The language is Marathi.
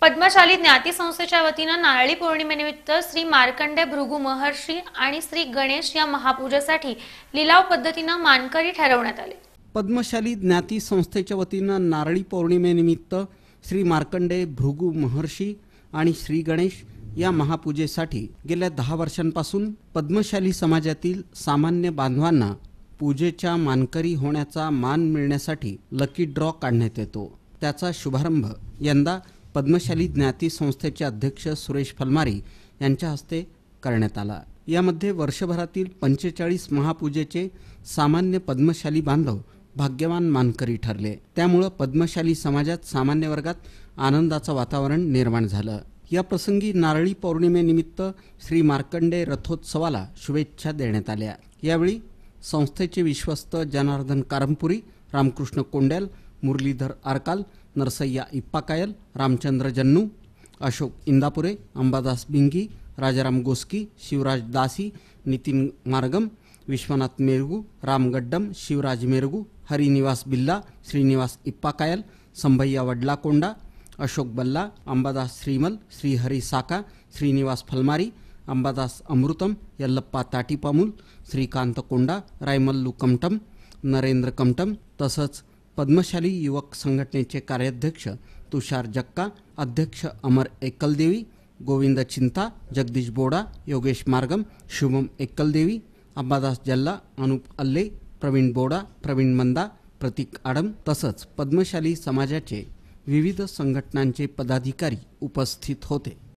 पद्मशाली ज्ञाती संस्थेच्या वतीनं नारळी पौर्णिमेनिमित्त श्री मार्कंडे भृगु महर्षी आणि श्री गणेश या महापूजेसाठी लिलाव पद्धतीनं मानकरी ठरवण्यात आले पद्मशाली ज्ञाती संस्थेच्या वतीनं नारळी पौर्णिमेनिमित्त श्री मार्कंडे भृगु महर्षी आणि श्री गणेश या महापूजेसाठी गेल्या दहा वर्षांपासून पद्मशाली समाजातील सामान्य बांधवांना पूजेच्या मानकरी होण्याचा मान मिळण्यासाठी लकी ड्रॉ काढण्यात येतो त्याचा शुभारंभ यंदा पद्मशाली ज्ञाती संस्थेचे अध्यक्ष सुरेश फलमारी यांच्या हस्ते करण्यात आला यामध्ये वर्षभरातील पंचेचाळीस महापूजेचे सामान्य पद्मशाली बांधव भाग्यवान मानकरी ठरले त्यामुळं पद्मशाली समाजात सामान्य वर्गात आनंदाचं वातावरण निर्माण झालं या प्रसंगी नारळी पौर्णिमेनिमित्त श्री मार्कंडे रथोत्सवाला शुभेच्छा देण्यात आल्या यावेळी संस्थेचे विश्वस्त जनार्दन कारमपुरी रामकृष्ण कोंड्याल मुरलीधर आरकाल नरसय्या इप्पाकायल रामचंद्र जन्नू अशोक इंदापुरे अंबादास बिंगी राजाराम गोस्की शिवराज दासी नितीन मार्गम विश्वनाथ मेरगू राम गड्डम शिवराज मेरगू हरिनिवास बिल्ला श्रीनिवास इप्पाकायल संभय्या वडलाकोंडा अशोक बल्ला अंबादास श्रीमल श्रीहरी साका श्रीनिवास फलमारी अंबादास अमृतम यल्लप्पा ताटीपामूल श्रीकांत कोंडा रायमल्लू कमटम नरेंद्र कमटम तसंच पद्मशाली युवक संघटनेचे कार्याध्यक्ष तुषार जक्का अध्यक्ष अमर एकलदेवी गोविंद चिंता जगदीश बोडा योगेश मार्गम शुभम एकलदेवी अंबादास जल्ला अनुप अल्ले प्रवीण बोडा प्रवीण मंदा प्रतीक आडम तसंच पद्मशाली समाजाचे विविध संघटनांचे पदाधिकारी उपस्थित होते